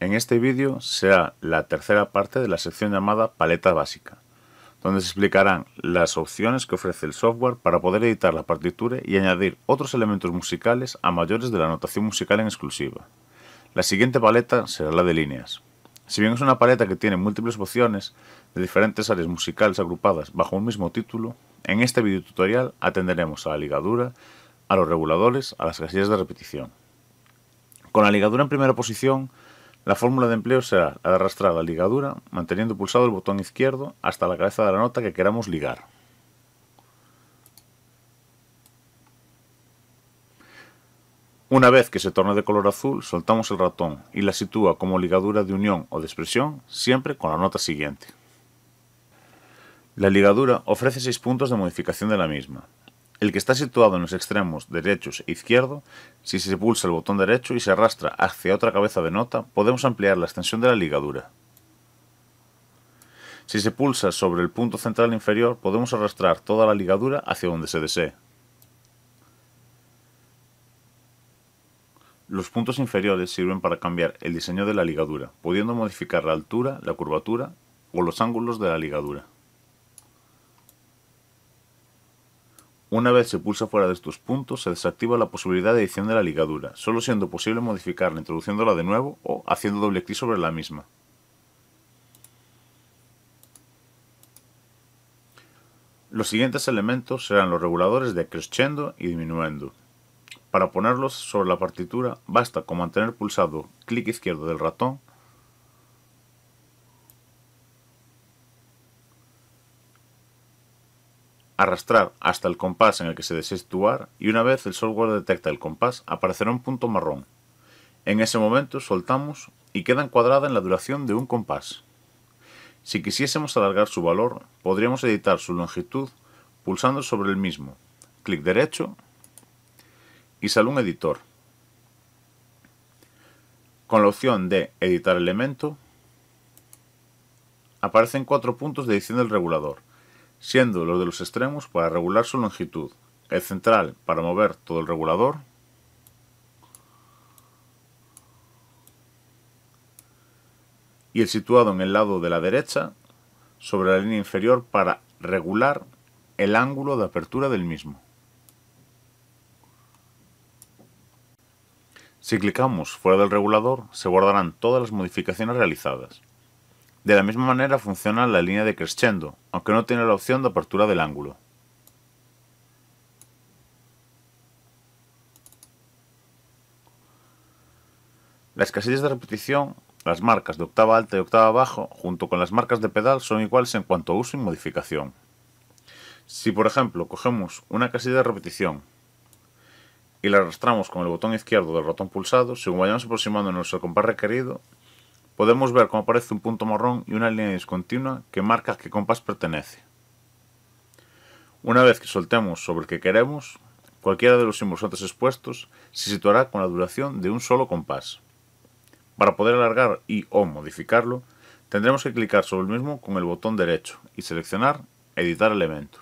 En este vídeo será la tercera parte de la sección llamada Paleta Básica, donde se explicarán las opciones que ofrece el software para poder editar la partitura y añadir otros elementos musicales a mayores de la notación musical en exclusiva. La siguiente paleta será la de líneas. Si bien es una paleta que tiene múltiples opciones de diferentes áreas musicales agrupadas bajo un mismo título, en este vídeo tutorial atenderemos a la ligadura, a los reguladores, a las casillas de repetición. Con la ligadura en primera posición, la fórmula de empleo será arrastrar la ligadura manteniendo pulsado el botón izquierdo hasta la cabeza de la nota que queramos ligar. Una vez que se torne de color azul, soltamos el ratón y la sitúa como ligadura de unión o de expresión, siempre con la nota siguiente. La ligadura ofrece 6 puntos de modificación de la misma, el que está situado en los extremos derechos e izquierdo, si se pulsa el botón derecho y se arrastra hacia otra cabeza de nota, podemos ampliar la extensión de la ligadura. Si se pulsa sobre el punto central inferior, podemos arrastrar toda la ligadura hacia donde se desee. Los puntos inferiores sirven para cambiar el diseño de la ligadura, pudiendo modificar la altura, la curvatura o los ángulos de la ligadura. Una vez se pulsa fuera de estos puntos, se desactiva la posibilidad de edición de la ligadura, solo siendo posible modificarla introduciéndola de nuevo o haciendo doble clic sobre la misma. Los siguientes elementos serán los reguladores de crescendo y diminuendo. Para ponerlos sobre la partitura, basta con mantener pulsado clic izquierdo del ratón arrastrar hasta el compás en el que se desea situar y una vez el software detecta el compás aparecerá un punto marrón. En ese momento soltamos y queda encuadrada en la duración de un compás. Si quisiésemos alargar su valor, podríamos editar su longitud pulsando sobre el mismo, clic derecho y sale un editor. Con la opción de editar elemento, aparecen cuatro puntos de edición del regulador siendo los de los extremos para regular su longitud, el central para mover todo el regulador y el situado en el lado de la derecha sobre la línea inferior para regular el ángulo de apertura del mismo. Si clicamos fuera del regulador, se guardarán todas las modificaciones realizadas. De la misma manera funciona la línea de crescendo, aunque no tiene la opción de apertura del ángulo. Las casillas de repetición, las marcas de octava alta y octava baja, junto con las marcas de pedal, son iguales en cuanto a uso y modificación. Si por ejemplo cogemos una casilla de repetición y la arrastramos con el botón izquierdo del ratón pulsado, según vayamos aproximando nuestro compás requerido, podemos ver cómo aparece un punto marrón y una línea discontinua que marca qué compás pertenece. Una vez que soltemos sobre el que queremos, cualquiera de los símbolos expuestos se situará con la duración de un solo compás. Para poder alargar y o modificarlo, tendremos que clicar sobre el mismo con el botón derecho y seleccionar Editar elemento.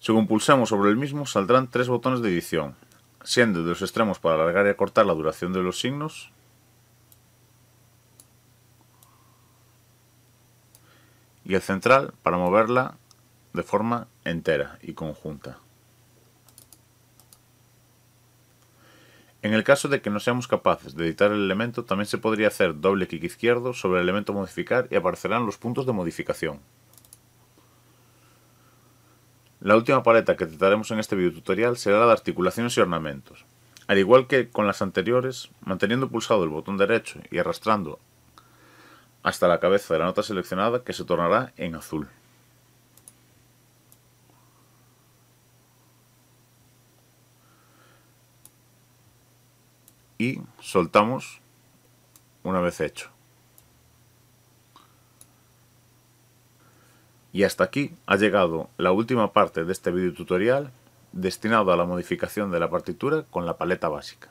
Según pulsemos sobre el mismo saldrán tres botones de edición, siendo de los extremos para alargar y acortar la duración de los signos. Y el central para moverla de forma entera y conjunta. En el caso de que no seamos capaces de editar el elemento, también se podría hacer doble clic izquierdo sobre el elemento modificar y aparecerán los puntos de modificación. La última paleta que trataremos en este videotutorial será la de articulaciones y ornamentos. Al igual que con las anteriores, manteniendo pulsado el botón derecho y arrastrando hasta la cabeza de la nota seleccionada que se tornará en azul. Y soltamos una vez hecho. Y hasta aquí ha llegado la última parte de este video tutorial destinado a la modificación de la partitura con la paleta básica.